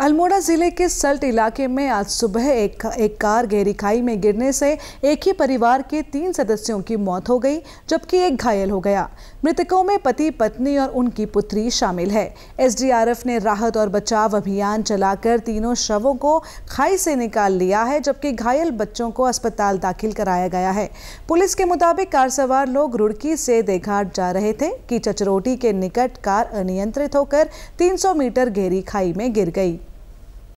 अल्मोड़ा ज़िले के सल्ट इलाके में आज सुबह एक एक कार गहरी खाई में गिरने से एक ही परिवार के तीन सदस्यों की मौत हो गई जबकि एक घायल हो गया मृतकों में पति पत्नी और उनकी पुत्री शामिल है एसडीआरएफ ने राहत और बचाव अभियान चलाकर तीनों शवों को खाई से निकाल लिया है जबकि घायल बच्चों को अस्पताल दाखिल कराया गया है पुलिस के मुताबिक कार सवार लोग रुड़की से देघाट जा रहे थे कि चचरोटी के निकट कार अनियंत्रित होकर तीन मीटर गहरी खाई में गिर गई